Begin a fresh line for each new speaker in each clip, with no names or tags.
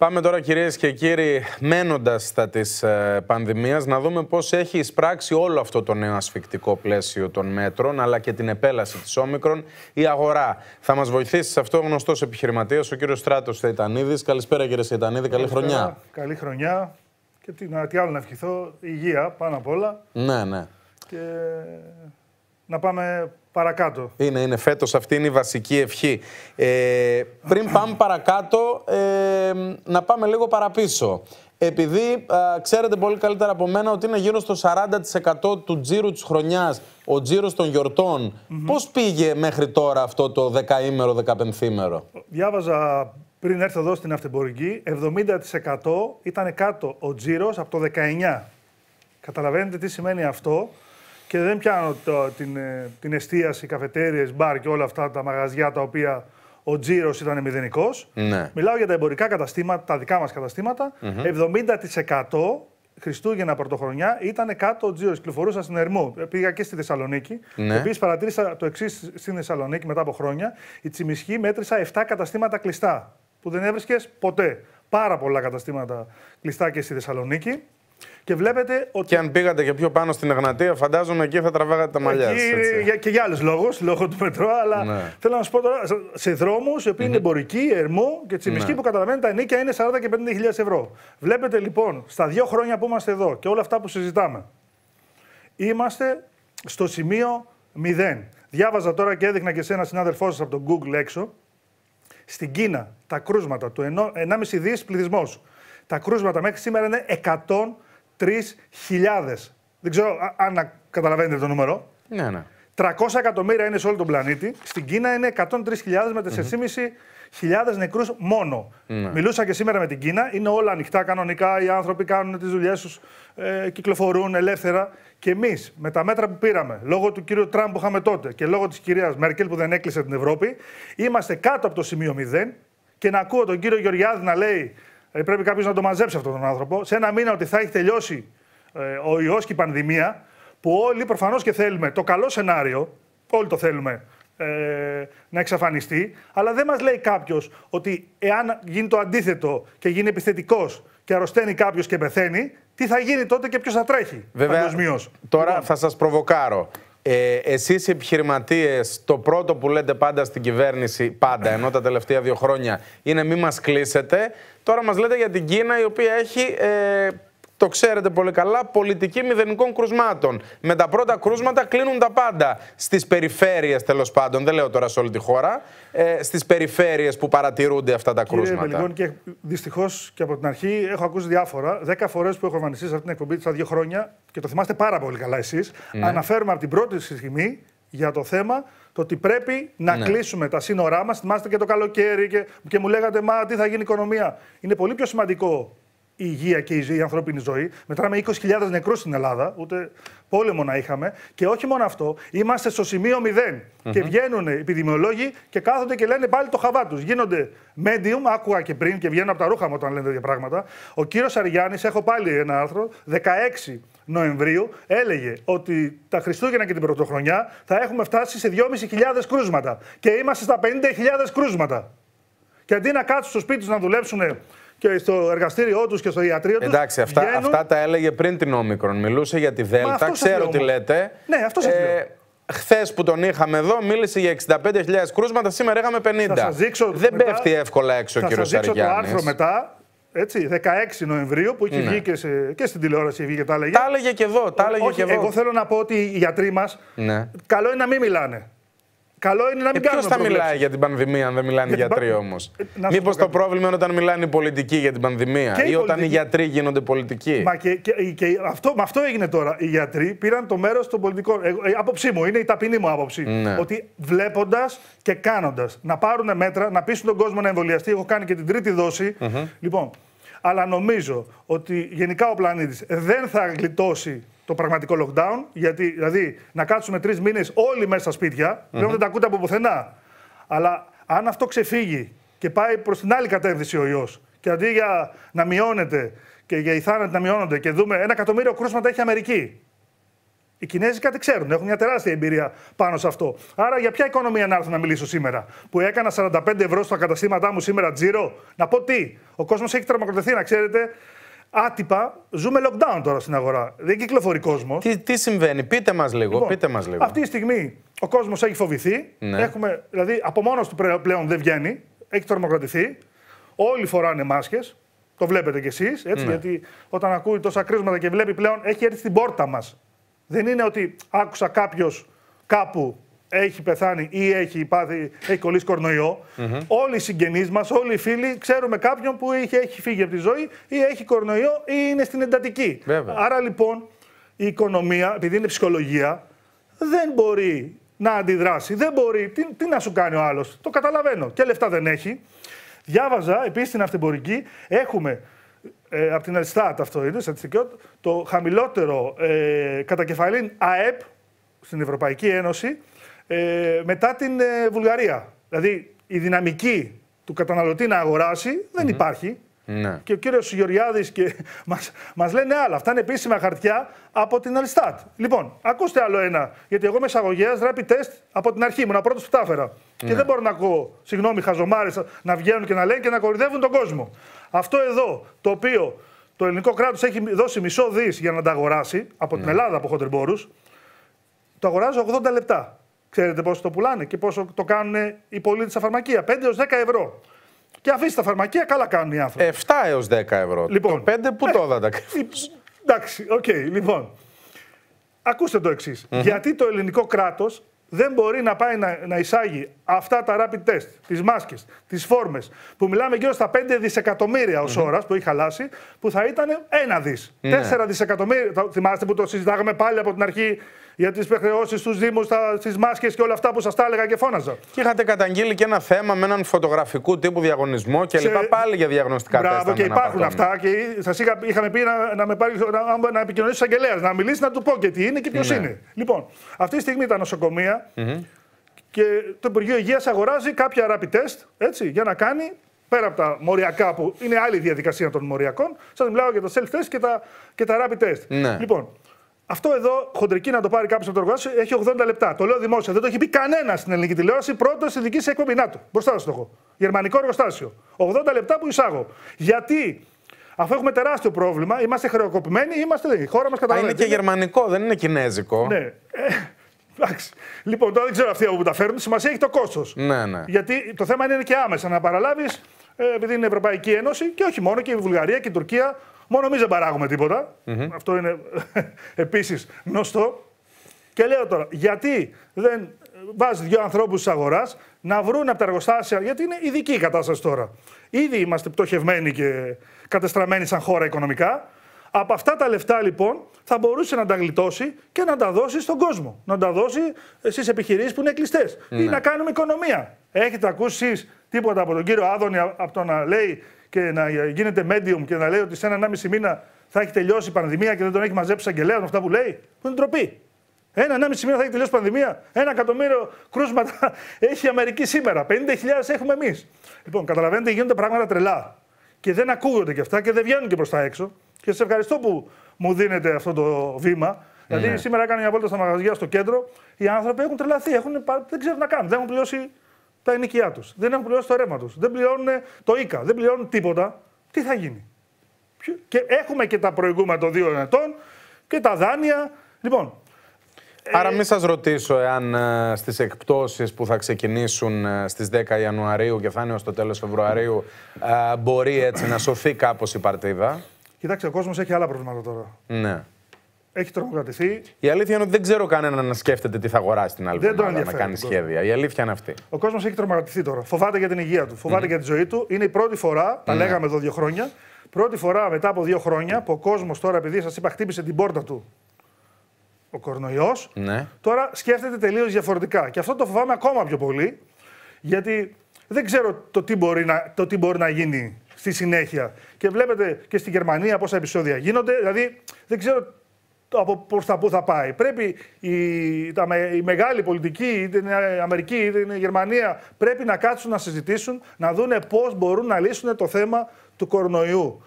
Πάμε τώρα κυρίες και κύριοι, μένοντας στα της ε, πανδημίας, να δούμε πώς έχει εισπράξει όλο αυτό το νέο ασφικτικό πλαίσιο των μέτρων, αλλά και την επέλαση της Όμικρον, η αγορά. Θα μας βοηθήσει σε αυτό ο γνωστός επιχειρηματίας, ο κύριος Στράτος Θεϊτανίδης. Καλησπέρα κύριε Θεϊτανίδη, καλή χρονιά.
Καλή χρονιά και τι, τι άλλο να ευχηθώ, υγεία πάνω απ' όλα. Ναι, ναι. Και να πάμε Παρακάτω.
Είναι, είναι φέτος. Αυτή είναι η βασική ευχή. Ε, πριν πάμε παρακάτω, ε, να πάμε λίγο παραπίσω. Επειδή ξέρετε πολύ καλύτερα από μένα ότι είναι γύρω στο 40% του τζίρου της χρονιάς, ο τζίρος των γιορτών. Πώς πήγε μέχρι τώρα αυτό το δεκαήμερο, δεκαπενθήμερο.
Διάβαζα πριν έρθω εδώ στην αυτεμπορική, 70% ήταν κάτω ο τζίρος από το 19. Καταλαβαίνετε τι σημαίνει αυτό και δεν πιάνω το, την, ε, την εστίαση, καφετέρειε, μπαρ και όλα αυτά τα μαγαζιά τα οποία ο τζίρος ήταν μηδενικός. Ναι. Μιλάω για τα εμπορικά καταστήματα, τα δικά μας καταστηματα mm-hmm. 70% Χριστούγεννα Πρωτοχρονιά ήταν κάτω ο τζίρος. Κυκλοφορούσα στην Ερμό. Ε, πήγα και στη Θεσσαλονίκη. Ναι. Επίσης παρατήρησα το εξής στην Θεσσαλονίκη μετά από χρόνια. Η Τσιμισχή μέτρησα 7 καταστήματα κλειστά που δεν έβρισκες ποτέ. Πάρα πολλά καταστήματα κλειστά και στη Θεσσαλονίκη. Και βλέπετε ότι. αν
πήγατε και πιο πάνω στην Εγνατία, φαντάζομαι εκεί θα τραβάγατε τα μαλλιά σας,
Και για άλλους λόγους, λόγω του μετρό, αλλά ναι. θέλω να σα πω τώρα σε δρόμους οι οποίοι είναι εμπορικοί, ερμό και τσιμισκοί ναι. που καταλαβαίνετε τα νίκια είναι 40 και 50.000 ευρώ. Βλέπετε λοιπόν στα δύο χρόνια που είμαστε εδώ και όλα αυτά που συζητάμε, είμαστε στο σημείο 0. Διάβαζα τώρα και έδειχνα και σε ένα συνάδελφό σας από τον Google έξω. Στην Κίνα τα κρούσματα του 1,5 δις πληθυσμός. Τα κρούσματα μέχρι σήμερα είναι 100. 3.000. Δεν ξέρω αν καταλαβαίνετε το νούμερο. Ναι, ναι. 300 εκατομμύρια είναι σε όλο τον πλανήτη. Στην Κίνα είναι 103.000 με 4.500 mm νεκρούς μονο Μιλούσα και σήμερα με την Κίνα. Είναι όλα ανοιχτά κανονικά. Οι άνθρωποι κάνουν τις δουλειές τους, ε, κυκλοφορούν ελεύθερα. Και εμείς με τα μέτρα που πήραμε, λόγω του κύριου Τραμπ που είχαμε τότε και λόγω της κυρίας Μέρκελ που δεν έκλεισε την Ευρώπη, είμαστε κάτω από το σημείο 0. Και να ακούω τον κύριο Γεωργιάδη να λέει Δηλαδή πρέπει κάποιος να το μαζέψει αυτόν τον άνθρωπο. Σε ένα μήνα ότι θα έχει τελειώσει ε, ο ιός και η πανδημία, που όλοι προφανώς και θέλουμε το καλό σενάριο, όλοι το θέλουμε ε, να εξαφανιστεί, αλλά δεν μας λέει κάποιος ότι εάν γίνει το αντίθετο και γίνει επιθετικός και αρρωσταίνει κάποιος και πεθαίνει, τι θα γίνει τότε και ποιος θα τρέχει
παγκοσμίως. Τώρα λοιπόν. θα σας προβοκάρω. Ε, εσείς οι επιχειρηματίες, το πρώτο που λέτε πάντα στην κυβέρνηση, πάντα, ενώ τα τελευταία δύο χρόνια, είναι μη μας κλείσετε. Τώρα μας λέτε για την Κίνα, η οποία έχει ε, το ξέρετε πολύ καλά, πολιτική μηδενικών κρουσμάτων. Με τα πρώτα κρούσματα κλείνουν τα πάντα. Στις περιφέρειες, τέλος πάντων, δεν λέω τώρα σε όλη τη χώρα, ε, στις περιφέρειες που παρατηρούνται αυτά τα Κύριε κρούσματα. Μελιγόν,
και δυστυχώς και από την αρχή έχω ακούσει διάφορα. Δέκα φορές που έχω εμφανιστεί σε αυτήν την εκπομπή τα δύο χρόνια, και το θυμάστε πάρα πολύ καλά εσείς, ναι. αναφέρουμε από την πρώτη στιγμή για το θέμα το ότι πρέπει να ναι. κλείσουμε τα σύνορά μας. Θυμάστε και το καλοκαίρι και, και μου λέγατε, Μα τι θα γίνει η οικονομία. Είναι πολύ πιο σημαντικό η υγεία και η ανθρώπινη ζωή. Μετράμε 20.000 νεκρούς στην Ελλάδα, ούτε πόλεμο να είχαμε. Και όχι μόνο αυτό, είμαστε στο σημείο μηδέν. mm Και βγαίνουν οι επιδημιολόγοι και κάθονται και λένε πάλι το χαβά τους. Γίνονται medium, άκουγα και πριν και βγαίνουν από τα ρούχα μου όταν λένε τέτοια πράγματα. Ο κύριος Αριάννης, έχω πάλι ένα άρθρο, 16 Νοεμβρίου, έλεγε ότι τα Χριστούγεννα και την Πρωτοχρονιά θα έχουμε φτάσει σε 2.500 κρούσματα. Και είμαστε στα 50.000 κρούσματα. Και αντί να κάτσουν στο σπίτι τους να δουλέψουν
και στο εργαστήριό τους και στο ιατρείο τους. Εντάξει, αυτά, τα έλεγε πριν την Όμικρον. Μιλούσε για τη Δέλτα, ξέρω τι λέτε. Ναι, αυτό σας ε, λέω. Χθες που τον είχαμε εδώ, μίλησε για 65.000 κρούσματα, σήμερα είχαμε 50. Δεν μετά, πέφτει εύκολα έξω ο κύριο Θα σας δείξω το άρθρο
μετά, έτσι, 16 Νοεμβρίου που είχε ναι. βγει και, στην τηλεόραση βγήκε τα έλεγε. Τα έλεγε και εδώ. Τα και Εγώ θέλω να πω ότι οι γιατροί μας, ναι. καλό είναι να μην μιλάνε. Καλό είναι να μην ε, Ποιος θα μιλάει για
την πανδημία, αν δεν μιλάνε οι γιατροί όμως. Ε, Μήπω το πρόβλημα είναι όταν μιλάνε οι πολιτικοί για την πανδημία και ή όταν οι γιατροί γίνονται πολιτικοί. Μα
και, και, αυτό, αυτό έγινε τώρα. Οι γιατροί πήραν το μέρος των πολιτικών. η ε, άποψή μου είναι η ταπεινή μου άποψη. Ναι. Ότι βλέποντας και κάνοντας να πάρουν μέτρα, να πείσουν τον κόσμο να εμβολιαστεί. Έχω κάνει και την τρίτη δόση. Λοιπόν, αλλά νομίζω ότι γενικά ο πλανήτης δεν θα γλιτώσει το πραγματικό lockdown. Γιατί δηλαδή να κάτσουμε τρεις μήνες όλοι μέσα στα σπίτια, δεν τα ακούτε από πουθενά. Αλλά αν αυτό ξεφύγει και πάει προς την άλλη κατεύθυνση ο ιός, και αντί για να μειώνεται και για οι θάνατοι να μειώνονται και δούμε ένα εκατομμύριο κρούσματα έχει η Αμερική. Οι Κινέζοι κάτι ξέρουν, έχουν μια τεράστια εμπειρία πάνω σε αυτό. Άρα για ποια οικονομία να έρθω να μιλήσω σήμερα, που έκανα 45 ευρώ στα καταστήματά μου σήμερα τζίρο, να πω τι, ο κόσμος έχει τρομακροτεθεί, να ξέρετε, άτυπα ζούμε lockdown τώρα στην αγορά. Δεν κυκλοφορεί
κόσμος. Τι, τι συμβαίνει, πείτε μας λίγο, λοιπόν, πείτε μας λίγο. Αυτή
τη στιγμή ο κόσμος έχει φοβηθεί. Ναι. Έχουμε, δηλαδή από μόνος του πλέον δεν βγαίνει. Έχει τρομοκρατηθεί. Όλοι φοράνε μάσκες. Το βλέπετε κι εσείς. Ναι. Γιατί όταν ακούει τόσα κρίσματα και βλέπει πλέον έχει έρθει στην πόρτα μας. Δεν είναι ότι άκουσα κάποιος κάπου έχει πεθάνει ή έχει, πάθει, έχει κολλήσει κορονοϊό. Mm-hmm. Όλοι οι συγγενείς μας, όλοι οι φίλοι, ξέρουμε κάποιον που έχει, έχει φύγει από τη ζωή ή έχει κορονοϊό ή είναι στην εντατική. Βέβαια. Άρα λοιπόν η εχει παθει εχει κολλησει κορνοιο ολοι οι συγγενει επειδή φυγει απο τη ζωη η εχει κορνοιο η ειναι στην εντατικη αρα λοιπον η οικονομια επειδη ειναι ψυχολογια δεν μπορεί να αντιδράσει. Δεν μπορεί. Τι, να σου κάνει ο άλλος. Το καταλαβαίνω. Και λεφτά δεν έχει. Διάβαζα επίσης στην αυτεμπορική, έχουμε ε, από την Αριστάτ, αυτό είναι στατιστικό, το χαμηλότερο ε, κατακεφαλήν ΑΕΠ στην Ευρωπαϊκή Ένωση ε, μετά την ε, Βουλγαρία. Δηλαδή η δυναμική του καταναλωτή να αγοράσει δεν υπάρχει. Ναι. Και ο κύριος Γεωργιάδης μας, μας λένε άλλα. Αυτά είναι επίσημα χαρτιά από την Αλιστάτ. Λοιπόν, ακούστε άλλο ένα. Γιατί εγώ είμαι εισαγωγέ rapid test από την αρχή ήμουν πρώτος που τα έφερα. Και ναι. δεν μπορώ να ακούω, συγγνώμη, χαζομάρες να βγαίνουν και να λένε και να κορυδεύουν τον κόσμο. Αυτό εδώ το οποίο το ελληνικό κράτος έχει δώσει μισό δις για να τα αγοράσει από την ναι. Ελλάδα από χοντρεμπόρους, το αγοράζω 80 λεπτά. Ξέρετε πόσο το πουλάνε και πόσο το κάνουν οι πολίτες στα φαρμακεία. 5 έω 10 ευρώ. Και αφήστε τα φαρμακεία, καλά κάνουν οι άνθρωποι.
7 έω 10 ευρώ.
Λοιπόν, το 5 που ε, τώρα ε, Εντάξει, οκ, okay, λοιπόν. Ακούστε το εξη Γιατί το ελληνικό κράτος δεν μπορεί να πάει να, να εισάγει αυτά τα rapid test, τις μάσκες, τις φόρμες, που μιλάμε γύρω στα 5 δισεκατομμύρια ως mm ώρας που έχει χαλάσει, που θα ήταν ένα δις. Yeah. 4 δισεκατομμύρια. θυμάστε που το συζητάγαμε πάλι από την αρχή για τις υπεχρεώσει στου Δήμου, στι μάσκες και όλα αυτά που σας τα έλεγα και φώναζα.
Και είχατε καταγγείλει και ένα θέμα με έναν φωτογραφικού τύπου διαγωνισμό και λοιπά. Πάλι για διαγνωστικά τεστ. Μπράβο, και υπάρχουν αυτά.
Και σας είχα, είχαμε πει να, να, με πάρει, να, να επικοινωνήσεις ο εισαγγελέας, να μιλήσει, να του πω και τι είναι και ποιος ναι. είναι. Λοιπόν, αυτή τη στιγμή τα νοσοκομεία και το Υπουργείο Υγείας αγοράζει κάποια rapid test έτσι, για να κάνει πέρα από τα μοριακά που είναι άλλη διαδικασία των μοριακών. Σας μιλάω για τα self-test και τα, και τα rapid test. Ναι. Λοιπόν, αυτό εδώ χοντρική να το πάρει κάποιος από το εργοστάσιο έχει 80 λεπτά. Το λέω δημόσια. Δεν το έχει πει κανένας στην ελληνική τηλεόραση. Πρώτος ειδική δική εκπομπή. Να του. Μπροστά στο έχω. Γερμανικό εργοστάσιο. 80 λεπτά που εισάγω. Γιατί Αφού έχουμε τεράστιο πρόβλημα, είμαστε χρεοκοπημένοι, είμαστε η χώρα μας καταλαβαίνει. Είναι και γερμανικό,
δεν είναι κινέζικο. Ναι. Ε,
Εντάξει. Λοιπόν, τώρα δεν ξέρω αυτοί που τα φέρνουν. Σημασία έχει το κόστος. Ναι, ναι. Γιατί το θέμα είναι και άμεσα να παραλάβεις, ε, επειδή είναι η Ευρωπαϊκή Ένωση και όχι μόνο και η Βουλγαρία και η Τουρκία. Μόνο εμείς δεν παράγουμε Αυτό είναι επίσης γνωστό. Και λέω τώρα, γιατί δεν βάζεις δύο ανθρώπους της αγοράς να βρουν από τα εργοστάσια, γιατί είναι ειδική η κατάσταση τώρα. Ήδη είμαστε πτωχευμένοι και κατεστραμμένοι σαν χώρα οικονομικά. Από αυτά τα λεφτά λοιπόν θα μπορούσε να τα γλιτώσει και να τα δώσει στον κόσμο. Να τα δώσει στις επιχειρήσεις που είναι κλειστές. Ναι. Ή να κάνουμε οικονομία. Έχετε ακούσει εσείς τίποτα από τον κύριο Άδωνη από το να λέει και να γίνεται medium και να λέει ότι σε έναν 1,5 μήνα θα έχει τελειώσει η πανδημία και δεν τον έχει μαζέψει αγγελέα με αυτά που λέει. Που είναι ντροπή. Ένα, ένα μήνα θα έχει τελειώσει η πανδημία. Ένα εκατομμύριο κρούσματα έχει η Αμερική σήμερα. 50.000 έχουμε εμείς. Λοιπόν, καταλαβαίνετε, γίνονται πράγματα τρελά και δεν ακούγονται και αυτά και δεν βγαίνουν και προς τα έξω. Και σε ευχαριστώ που μου δίνετε αυτό το βήμα. Δηλαδή σήμερα έκανα μια βόλτα στα μαγαζιά στο κέντρο. Οι άνθρωποι έχουν τρελαθεί, έχουν, δεν ξέρουν να κάνουν. Δεν έχουν πληρώσει τα ενοικιά τους. Δεν έχουν πληρώσει το ρεύμα τους. Δεν πληρώνουν το ΙΚΑ. Δεν πληρώνουν τίποτα. Τι θα γίνει. Και έχουμε και τα προηγούμενα των δύο ετών και τα δάνεια. Λοιπόν,
Άρα μην σας ρωτήσω εάν ε, στις εκπτώσεις που θα ξεκινήσουν ε, στις 10 Ιανουαρίου και θα είναι ως το τέλος Φεβρουαρίου ε, μπορεί έτσι να σωθεί κάπως η παρτίδα.
Κοιτάξτε, ο κόσμος έχει άλλα προβλήματα τώρα. Ναι. Έχει
τρομοκρατηθεί. Η αλήθεια είναι ότι δεν ξέρω κανέναν να σκέφτεται τι θα αγοράσει την άλλη δεν να κάνει σχέδια. Η αλήθεια είναι αυτή.
Ο κόσμος έχει τρομοκρατηθεί τώρα. Φοβάται για την υγεία του, φοβάται για τη ζωή του. Είναι η πρώτη φορά, τα ναι. λέγαμε εδώ δύο χρόνια, πρώτη φορά μετά από δύο χρόνια που ο κόσμος τώρα, επειδή σας είπα, χτύπησε την πόρτα του ο κορονοϊός, ναι. τώρα σκέφτεται τελείως διαφορετικά. Και αυτό το φοβάμαι ακόμα πιο πολύ, γιατί δεν ξέρω το τι μπορεί να, το τι μπορεί να γίνει στη συνέχεια. Και βλέπετε και στη Γερμανία πόσα επεισόδια γίνονται. Δηλαδή δεν ξέρω από προς τα πού θα πάει. Πρέπει η, τα, η μεγάλη πολιτική, είτε είναι η Αμερική είτε είναι η Γερμανία, πρέπει να κάτσουν να συζητήσουν, να δούνε πώς μπορούν να λύσουν το θέμα του κορονοϊού.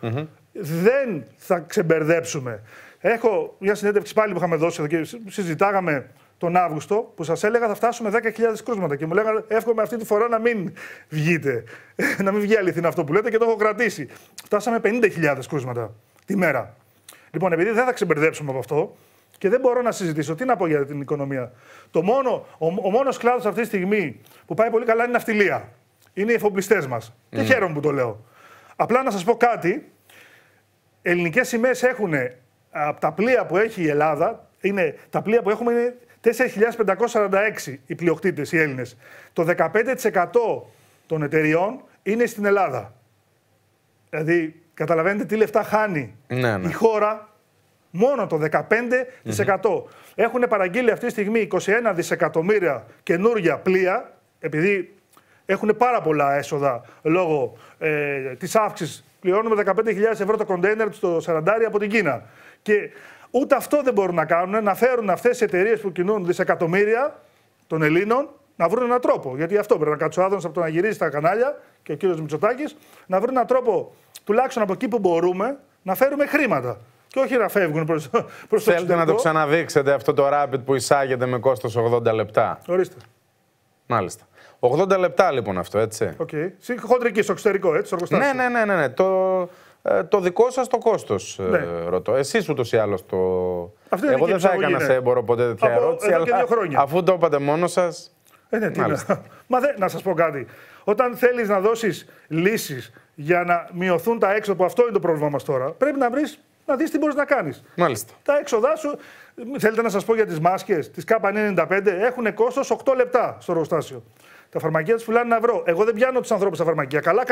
Δεν θα ξεμπερδέψουμε. Έχω μια συνέντευξη πάλι που είχαμε δώσει εδώ και συζητάγαμε τον Αύγουστο που σας έλεγα θα φτάσουμε 10.000 κρούσματα. Και μου λέγανε εύχομαι αυτή τη φορά να μην βγείτε. να μην βγει αληθινά αυτό που λέτε και το έχω κρατήσει. Φτάσαμε 50.000 κρούσματα τη μέρα. Λοιπόν, επειδή δεν θα ξεμπερδέψουμε από αυτό και δεν μπορώ να συζητήσω τι να πω για την οικονομία. Το μόνο, ο, ο μόνος κλάδος αυτή τη στιγμή που πάει πολύ καλά είναι η ναυτιλία. Είναι οι εφοπλιστές μας. Mm. Και χαίρομαι που το λέω. Απλά να σας πω κάτι. Ελληνικές σημαίες έχουν από τα πλοία που έχει η Ελλάδα, είναι, τα πλοία που έχουμε είναι 4.546 οι πλειοκτήτες, οι Έλληνες. Το 15% των εταιριών είναι στην Ελλάδα. Δηλαδή, καταλαβαίνετε τι λεφτά χάνει ναι, ναι. η χώρα, μόνο το 15%. Mm-hmm. Έχουν παραγγείλει αυτή τη στιγμή 21 δισεκατομμύρια καινούργια πλοία, επειδή έχουν πάρα πολλά έσοδα λόγω ε, της αύξησης πληρώνουμε 15.000 ευρώ το κοντέινερ στο Σαραντάρι από την Κίνα. Και ούτε αυτό δεν μπορούν να κάνουν, να φέρουν αυτές τι εταιρείες που κινούν δισεκατομμύρια των Ελλήνων να βρουν έναν τρόπο. Γιατί αυτό πρέπει να κάτσει ο από το να γυρίζει τα κανάλια και ο κύριος Μητσοτάκης να βρουν έναν τρόπο τουλάχιστον από εκεί που μπορούμε να φέρουμε χρήματα. Και όχι να φεύγουν προς το εξωτερικό. Θέλετε να το
ξαναδείξετε αυτό το rapid που εισάγεται με κόστος 80 λεπτά. Ορίστε. Μάλιστα. 80 λεπτά λοιπόν αυτό, έτσι.
Οκ. Okay. Χοντρική, στο εξωτερικό, έτσι, στο εργοστάσιο.
Ναι, ναι, ναι, ναι. ναι. Το, ε, το δικό σας το κόστος, ε, ναι. ρωτώ. Εσείς ούτως ή άλλως το. Αυτή Εγώ δεν θα έκανα ναι. σε έμπορο ποτέ τέτοια Από, ερώτηση. και δύο χρόνια. αφού το είπατε μόνος σας. Ε, ναι, τι
Μα δε, να σας πω κάτι. Όταν θέλεις να δώσεις λύσεις για να μειωθούν τα έξοδα, που αυτό είναι το πρόβλημά μας τώρα, πρέπει να βρεις να δεις τι μπορείς να κάνεις. Μάλιστα. Τα έξοδά σου, θέλετε να σας πω για τις μάσκες, τις K95 έχουν κόστο 8 λεπτά στο εργοστάσιο. Τα φαρμακεία τους φουλάνε να βρω. Εγώ δεν πιάνω τους ανθρώπους στα φαρμακεία. Καλά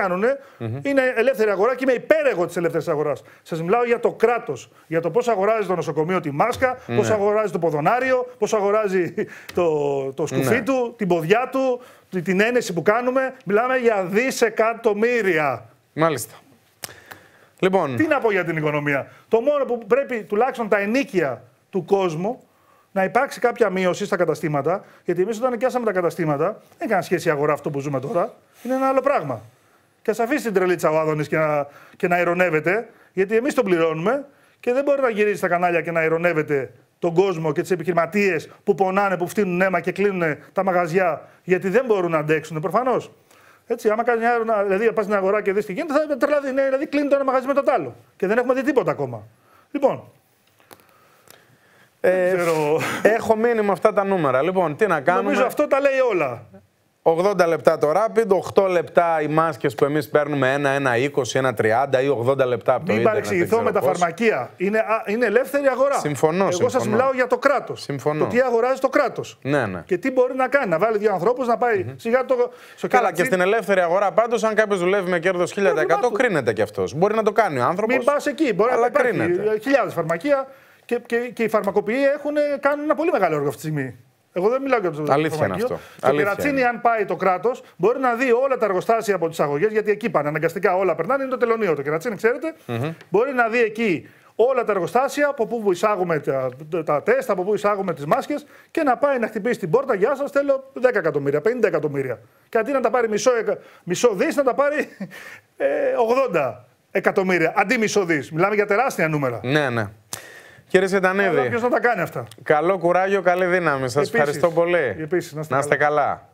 Είναι ελεύθερη αγορά και είμαι υπέρ εγώ της ελεύθερης αγοράς. Σας μιλάω για το κράτος. Για το πώς αγοράζει το νοσοκομείο τη μάσκα, ναι. πώς αγοράζει το ποδονάριο, πώς αγοράζει το, το σκουφι ναι. του, την ποδιά του, την ένεση που κάνουμε. Μιλάμε για δισεκατομμύρια. Μάλιστα. Λοιπόν. Τι να πω για την οικονομία. Το μόνο που πρέπει τουλάχιστον τα ενίκια του κόσμου να υπάρξει κάποια μείωση στα καταστήματα. Γιατί εμείς όταν νοικιάσαμε τα καταστήματα, δεν έκανε σχέση η αγορά αυτό που ζούμε τώρα. Είναι ένα άλλο πράγμα. Και ας αφήσει την τρελίτσα ο Άδωνης και, να, και να ειρωνεύεται, γιατί εμείς τον πληρώνουμε και δεν μπορεί να γυρίζει στα κανάλια και να ειρωνεύεται τον κόσμο και τις επιχειρηματίες που πονάνε, που φτύνουν αίμα και κλείνουν τα μαγαζιά γιατί δεν μπορούν να αντέξουν προφανώς. Έτσι, άμα κάνει μια, δηλαδή, πας στην αγορά και δεις τι γίνεται, θα ναι, δηλαδή κλείνει το ένα μαγαζί με το άλλο. Και δεν έχουμε δει τίποτα ακόμα. Λοιπόν,
ε, ξέρω. Έχω μείνει με αυτά τα νούμερα. Λοιπόν, τι να κάνουμε. Νομίζω αυτό τα λέει όλα. 80 λεπτά το Rapid, 8 λεπτά οι μάσκες που εμείς παίρνουμε ένα ένα, 20, ένα, 30 ή 80 λεπτά από το Μην παρεξηγηθώ με τα φαρμακεία.
Είναι, είναι ελεύθερη αγορά. Συμφωνώ. Εγώ σας μιλάω για το κράτος. Συμφωνώ. Το τι αγοράζει το κράτος. Ναι, ναι. Και τι μπορεί να κάνει. Να βάλει δύο ανθρώπους να πάει mm -hmm. σιγά το. Στο Καλά, και στην
ελεύθερη αγορά πάντως, αν κάποιος δουλεύει με κέρδος 1000%, κρίνεται κι αυτός. Μπορεί να το κάνει ο άνθρωπος. Μην πας
εκεί. Μπορεί να κρίνεται. Χιλιάδες φαρμακεία και, και, και οι φαρμακοποιοί έχουν, ε, κάνουν ένα πολύ μεγάλο έργο αυτή τη στιγμή. Εγώ δεν μιλάω για το Αλήθεια είναι αυτό. αν πάει το κράτος, μπορεί να δει όλα τα εργοστάσια από τις αγωγές, γιατί εκεί πάνε. Αναγκαστικά όλα περνάνε, είναι το τελωνίο. Το Κερατσίνη, ξέρετε. Mm-hmm. Μπορεί να δει εκεί όλα τα εργοστάσια από πού εισάγουμε τα, τα τεστ, από πού εισάγουμε τις μάσκες και να πάει να χτυπήσει την πόρτα. Γεια σας, θέλω 10 εκατομμύρια, 50 εκατομμύρια. Και αντί να τα πάρει μισό, μισό δις, να τα πάρει ε, 80 εκατομμύρια. Αντί μισό δις. Μιλάμε για τεράστια νούμερα.
Ναι, ναι. Κύριε Σεντανέδη. Ποιος θα τα κάνει αυτά. Καλό κουράγιο, καλή δύναμη. Σας ευχαριστώ
πολύ. Επίσης, να είστε, καλά.